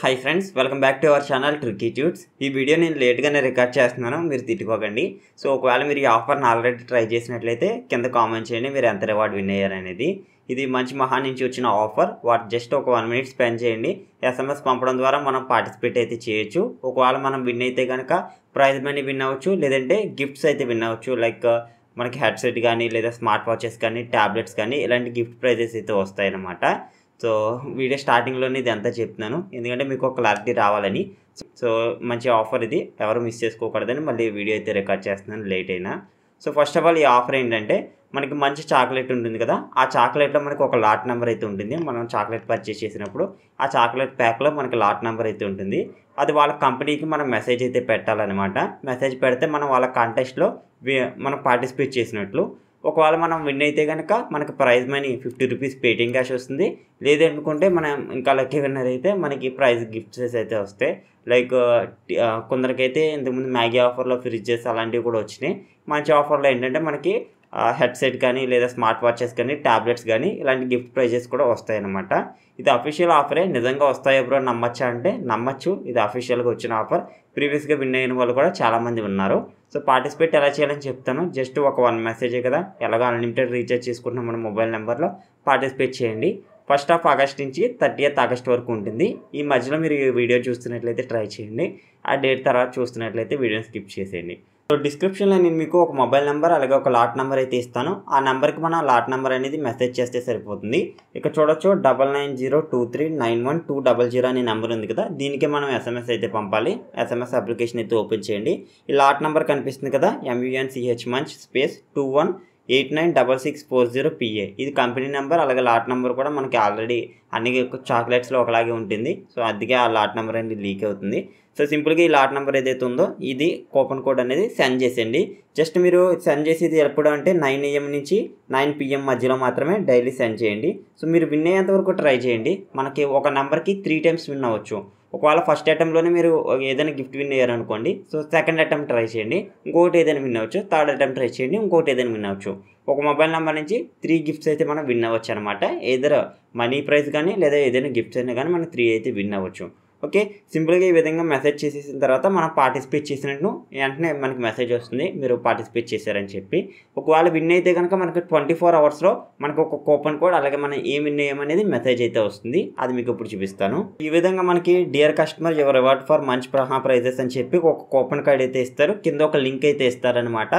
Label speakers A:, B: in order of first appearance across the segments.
A: hi friends welcome back to our channel Trickytutes ఈ video నేను లేట్గానే record చేస్తున్నాను మీరు తిట్టుకోకండి సో ఒకవేళ మీరు ఈ ఆఫర్ని ఆల్రెడీ ట్రై చేసినట్లయితే కింద కామెంట్ చేయండి మీరు ఎంత రివార్డ్ విన్ అయ్యారనేది ఇది మంచి మహా నుంచి వచ్చిన ఆఫర్ వాటి జస్ట్ ఒక వన్ మినిట్ స్పెండ్ చేయండి ఎస్ఎంఎస్ పంపడం ద్వారా మనం పార్టిసిపేట్ అయితే చేయొచ్చు ఒకవేళ మనం విన్ అయితే కనుక ప్రైజ్ మనీ విన్ అవ్వచ్చు లేదంటే గిఫ్ట్స్ అయితే విన్ అవ్వచ్చు లైక్ uh, మనకి హెడ్సెట్ కానీ లేదా స్మార్ట్ వాచెస్ కానీ ట్యాబ్లెట్స్ కానీ ఇలాంటి గిఫ్ట్ ప్రైజెస్ అయితే వస్తాయన్నమాట సో వీడియో స్టార్టింగ్లోనే ఇది అంతా చెప్తున్నాను ఎందుకంటే మీకు క్లారిటీ రావాలని సో మంచి ఆఫర్ ఇది ఎవరు మిస్ చేసుకోకూడదని మళ్ళీ వీడియో అయితే రికార్డ్ చేస్తున్నాను లేట్ అయినా సో ఫస్ట్ ఆఫ్ ఆల్ ఈ ఆఫర్ ఏంటంటే మనకి మంచి చాక్లెట్ ఉంటుంది కదా ఆ చాక్లెట్లో మనకి ఒక లాట్ నెంబర్ అయితే ఉంటుంది మనం చాక్లెట్ పర్చేస్ చేసినప్పుడు ఆ చాక్లెట్ ప్యాక్లో మనకి లాట్ నెంబర్ అయితే ఉంటుంది అది వాళ్ళ కంపెనీకి మనం మెసేజ్ అయితే పెట్టాలన్నమాట మెసేజ్ పెడితే మనం వాళ్ళ కాంటెస్ట్లో మనం పార్టిసిపేట్ చేసినట్లు ఒకవేళ మనం విన్ అయితే కనుక మనకి prize money fifty rupees Paytm cash వస్తుంది లేదనుకుంటే మనం ఇంకా లక్కీ విన్నర్ అయితే మనకి ప్రైజ్ గిఫ్ట్స్ అయితే వస్తాయి లైక్ కొందరికైతే ఇంతకుముందు మ్యాగీ ఆఫర్లో ఫ్రిడ్జెస్ అలాంటివి కూడా వచ్చినాయి మంచి ఆఫర్లో ఏంటంటే మనకి హెడ్సెట్ కానీ లేదా స్మార్ట్ వాచెస్ కానీ ట్యాబ్లెట్స్ కానీ ఇలాంటి గిఫ్ట్ ప్రైజెస్ కూడా వస్తాయి అన్నమాట ఇది అఫీషియల్ ఆఫరే నిజంగా వస్తాయి ఎప్పుడో నమ్మచ్చా అంటే నమ్మచ్చు ఇది అఫీషియల్గా వచ్చిన ఆఫర్ ప్రీవియస్గా విన్ అయిన వాళ్ళు కూడా చాలామంది ఉన్నారు సో పార్టిసిపేట్ ఎలా చేయాలని చెప్తాను జస్ట్ ఒక వన్ మెసేజే కదా ఎలాగో అన్లిమిటెడ్ రీఛార్జ్ చేసుకుంటున్నాం మన మొబైల్ నెంబర్లో పార్టిసిపేట్ చేయండి ఫస్ట్ ఆఫ్ ఆగస్ట్ నుంచి థర్టీయత్ ఆగస్ట్ వరకు ఉంటుంది ఈ మధ్యలో మీరు వీడియో చూస్తున్నట్లయితే ట్రై చేయండి ఆ డేట్ తర్వాత చూస్తున్నట్లయితే వీడియోని స్కిప్ చేసేయండి సో డిస్క్రిప్షన్లో నేను మీకు ఒక మొబైల్ నెంబర్ అలాగే ఒక లాట్ నెంబర్ అయితే ఇస్తాను ఆ నెంబర్కి మనం లాట్ నెంబర్ అనేది మెసేజ్ చేస్తే సరిపోతుంది ఇక్కడ చూడొచ్చు double nine zero two three nine one two double zero అనే నెంబర్ ఉంది కదా దీనికి మనం ఎస్ఎంఎస్ అయితే పంపాలి ఎస్ఎంఎస్ అప్లికేషన్ అయితే ఓపెన్ చేయండి ఈ లాట్ నెంబర్ కనిపిస్తుంది కదా MUN CH munch space two one eight nine double six four zero PA ఇది కంపెనీ నెంబర్ అలాగే లాట్ నెంబర్ కూడా మనకి ఆల్రెడీ అన్ని చాక్లెట్స్లో ఒకలాగే ఉంటుంది సో అందుకే ఆ లాట్ నెంబర్ అనేది లీక్ అవుతుంది సో సింపుల్గా ఈ లాట్ నెంబర్ ఏదైతే ఉందో ఇది కూపన్ కోడ్ అనేది సెండ్ చేసేయండి జస్ట్ మీరు సెండ్ చేసేది ఎప్పుడు అంటే నైన్ ఏఎం నుంచి నైన్ పిఎం మధ్యలో మాత్రమే డైలీ సెండ్ చేయండి సో మీరు విన్ అయ్యేంత వరకు ట్రై చేయండి మనకి ఒక నెంబర్కి త్రీ టైమ్స్ విన్ అవ్వచ్చు ఒకవేళ ఫస్ట్ అటెంప్ట్లోనే మీరు ఏదైనా గిఫ్ట్ విన్ అయ్యారనుకోండి సో సెకండ్ అటెంప్ట్ ట్రై చేయండి ఇంకోటి ఏదైనా విన్ అవ్వచ్చు థర్డ్ అటెంప్ట్ ట్రై చేయండి ఇంకోటి ఏదైనా విన్ అవ్వచ్చు ఒక మొబైల్ నెంబర్ నుంచి త్రీ గిఫ్ట్స్ అయితే మనం విన్ అవ్వచ్చు అనమాట ఏదైనా మనీ ప్రైజ్ కానీ లేదా ఏదైనా గిఫ్ట్స్ అయినా కానీ మనం త్రీ అయితే విన్ అవ్వచ్చు ఓకే సింపుల్గా ఈ విధంగా మెసేజ్ చేసేసిన తర్వాత మనం పార్టిసిపేట్ చేసినట్టు వెంటనే మనకి మెసేజ్ వస్తుంది మీరు పార్టిసిపేట్ చేశారని చెప్పి ఒకవేళ విన్ అయితే కనుక మనకి ట్వంటీ ఫోర్ అవర్స్లో మనకు ఒక కూపన్ కోడ్ అలాగే మనం ఏం విన్ అయ్యామనేది మెసేజ్ అయితే వస్తుంది అది మీకు ఇప్పుడు చూపిస్తాను ఈ విధంగా మనకి dear customer your reward for మంచి ప్రహా ప్రైజెస్ అని చెప్పి ఒక కూపన్ కార్డ్ అయితే ఇస్తారు కింద ఒక లింక్ అయితే ఇస్తారనమాట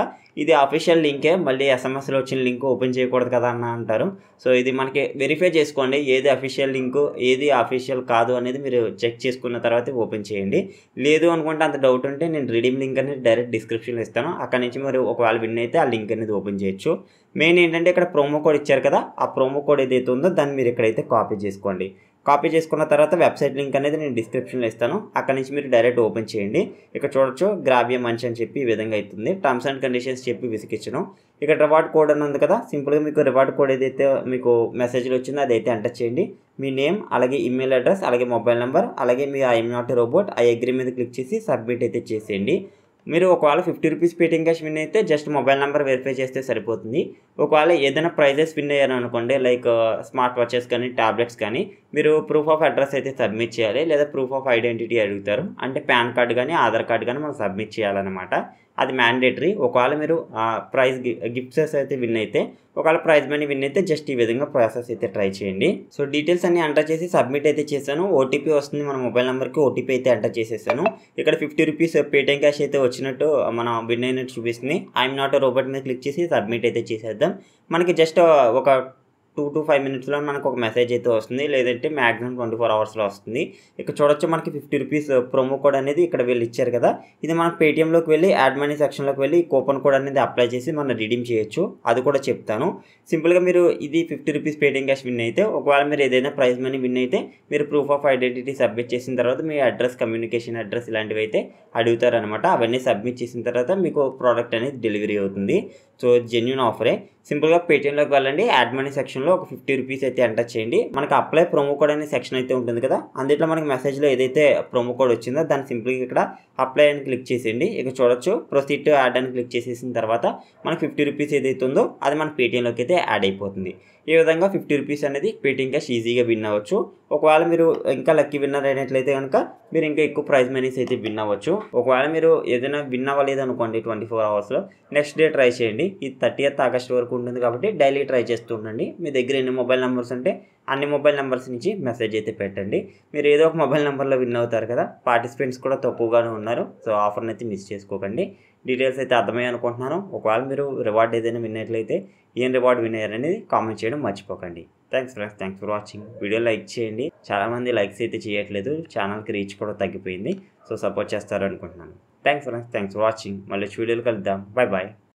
A: ఇది అఫీషియల్ లింకే మళ్ళీ ఎస్ఎంఎస్లో వచ్చిన లింక్ ఓపెన్ చేయకూడదు కదా అన్న అంటారు సో ఇది మనకి వెరిఫై చేసుకోండి ఏది అఫీషియల్ లింకు ఏది అఫీషియల్ కాదు అనేది మీరు చెక్ చేసుకున్న తర్వాత ఓపెన్ చేయండి లేదు అనుకుంటే అంత డౌట్ ఉంటే నేను రిడీమ్ లింక్ అనేది డైరెక్ట్ డిస్క్రిప్షన్లో ఇస్తాను అక్కడ నుంచి మరి ఒకవేళ విన్ అయితే ఆ లింక్ అనేది ఓపెన్ చేయొచ్చు మెయిన్ ఏంటంటే ఇక్కడ ప్రోమో కోడ్ ఇచ్చారు కదా ఆ ప్రోమో కోడ్ ఏదైతే ఉందో దాన్ని మీరు ఇక్కడైతే కాపీ చేసుకోండి కాపీ చేసుకున్న తర్వాత వెబ్సైట్ లింక్ అనేది నేను డిస్క్రిప్షన్లో ఇస్తాను అక్కడ నుంచి మీరు డైరెక్ట్ ఓపెన్ చేయండి ఇక్కడ చూడొచ్చు గ్రావ్య మంచి అని చెప్పి ఈ విధంగా అవుతుంది టర్మ్స్ అండ్ కండిషన్స్ చెప్పి విసికిచ్చడం ఇక్కడ రివార్డ్ కోడ్ అని ఉంది కదా సింపుల్గా మీకు రివార్డ్ కోడ్ ఏదైతే మీకు మెసేజ్లు వచ్చిందో అదైతే ఎంటర్ చేయండి మీ నేమ్ అలాగే ఈమెయిల్ అడ్రస్ అలాగే మొబైల్ నెంబర్ అలాగే మీ I'm not robot I agree మీద క్లిక్ చేసి సబ్మిట్ అయితే చేసేయండి మీరు ఒకవేళ fifty rupees Paytm cash win అయితే జస్ట్ మొబైల్ నెంబర్ వెరిఫై చేస్తే సరిపోతుంది ఒకవేళ ఏదైనా ప్రైజెస్ విన్ అయ్యారు అనుకోండి లైక్ స్మార్ట్ వాచెస్ కానీ ట్యాబ్లెట్స్ కానీ మీరు ప్రూఫ్ ఆఫ్ అడ్రస్ అయితే సబ్మిట్ చేయాలి లేదా ప్రూఫ్ ఆఫ్ ఐడెంటిటీ అడుగుతారు అంటే పాన్ కార్డ్ కానీ ఆధార్ కార్డ్ కానీ మనం సబ్మిట్ చేయాలన్నమాట అది మ్యాండేటరీ ఒకవేళ మీరు ప్రైజ్ గిఫ్ట్స్ అయితే విన్ అయితే ఒకవేళ ప్రైజ్ మనీ విన్ అయితే జస్ట్ ఈ విధంగా ప్రాసెస్ అయితే ట్రై చేయండి సో డీటెయిల్స్ అన్ని ఎంటర్ చేసి సబ్మిట్ అయితే చేశాను ఓటీపీ వస్తుంది మన మొబైల్ నెంబర్కి ఓటీపీ అయితే ఎంటర్ చేసేసాను ఇక్కడ ఫిఫ్టీ రూపీస్ పేటిఎం క్యాష్ అయితే వచ్చినట్టు మనం విన్ అయినట్టు చూపిస్తుంది ఐఎమ్ నాట్ రోబోట్ మీద క్లిక్ చేసి సబ్మిట్ అయితే చేసేద్దాం మనకి జస్ట్ ఒక టూ టు ఫైవ్ మినిట్స్లో మనకు ఒక మెసేజ్ అయితే వస్తుంది లేదంటే మ్యాక్సిమం ట్వంటీ ఫోర్ అవర్స్లో వస్తుంది ఇక్కడ చూడొచ్చు మనకి fifty rupees promo uh, code అనేది ఇక్కడ వీళ్ళు ఇచ్చారు కదా ఇది మనం పేటీఎంలోకి వెళ్ళి యాడ్ మనీ సెక్షన్లోకి వెళ్ళి కూపన్ కోడ్ అనేది అప్లై చేసి మనం రిడీమ్ చేయొచ్చు అది కూడా చెప్తాను సింపుల్గా మీరు ఇది fifty rupees Paytm cash win అయితే ఒకవేళ మీరు ఏదైనా ప్రైజ్ మనీ విన్ అయితే మీరు ప్రూఫ్ ఆఫ్ ఐడెంటిటీ సబ్మిట్ చేసిన తర్వాత మీ అడ్రస్ కమ్యూనికేషన్ అడ్రస్ ఇలాంటివి అయితే అడుగుతారనమాట అవన్నీ సబ్మిట్ చేసిన తర్వాత మీకు ప్రోడక్ట్ అనేది డెలివరీ అవుతుంది సో జెన్యున్ ఆఫరే సింపుల్గా పేటిఎంలోకి వెళ్ళండి యాడ్ మనీ సెక్షన్లో ఒక ఫిఫ్టీ రూపీస్ అయితే ఎంటర్ చేయండి మనకి అప్లై ప్రోమో కోడ్ అనే సెక్షన్ అయితే ఉంటుంది కదా అందులో మనకి మెసేజ్లో ఏదైతే ప్రోమో కోడ్ వచ్చిందో దాన్ని సింపుల్గా ఇక్కడ అప్లై అని క్లిక్ చేసేయండి ఇక చూడొచ్చు ప్రొసీడ్ యాడ్ అని క్లిక్ చేసేసిన తర్వాత మనకి ఫిఫ్టీ రూపీస్ ఏదైతే ఉందో అది మన పేటిఎంలోకి అయితే యాడ్ అయిపోతుంది ఈ విధంగా ఫిఫ్టీ రూపీస్ అనేది పేటిఎం క్యాష్ ఈజీగా విన్ అవ్వచ్చు ఒకవేళ మీరు ఇంకా లక్కీ విన్నర్ అయినట్లయితే కనుక మీరు ఇంకా ఎక్కువ ప్రైజ్ మనీస్ అయితే విన్ అవ్వచ్చు ఒకవేళ మీరు ఏదైనా విన్ అవ్వలేదు అనుకోండి ట్వంటీ ఫోర్ అవర్స్లో నెక్స్ట్ డే ట్రై చేయండి ఈ థర్టీయత్ ఆగస్ట్ వరకు ఉంటుంది కాబట్టి డైలీ ట్రై చేస్తూ ఉండండి మీ దగ్గర ఎన్ని మొబైల్ నెంబర్స్ ఉంటే అన్ని మొబైల్ నెంబర్స్ నుంచి మెసేజ్ అయితే పెట్టండి మీరు ఏదో ఒక మొబైల్ నెంబర్లో విన్ అవుతారు కదా పార్టిసిపెంట్స్ కూడా తక్కువగానే ఉన్నారు సో ఆఫర్ని అయితే మిస్ చేసుకోకండి డీటెయిల్స్ అయితే అర్థమయ్యి అనుకుంటున్నాను ఒకవేళ మీరు రివార్డ్ ఏదైనా విన్నట్లయితే ఏం రివార్డ్ విన్ అయ్యారనేది కామెంట్ చేయడం మర్చిపోకండి thanks friends thanks for watching video like చేయండి చాలామంది లైక్స్ అయితే చేయట్లేదు ఛానల్కి రీచ్ కూడా తగ్గిపోయింది సో సపోర్ట్ చేస్తారు అనుకుంటున్నాను thanks friends thanks for watching మళ్ళీ వీడియోలు కలుద్దాం బాయ్ బాయ్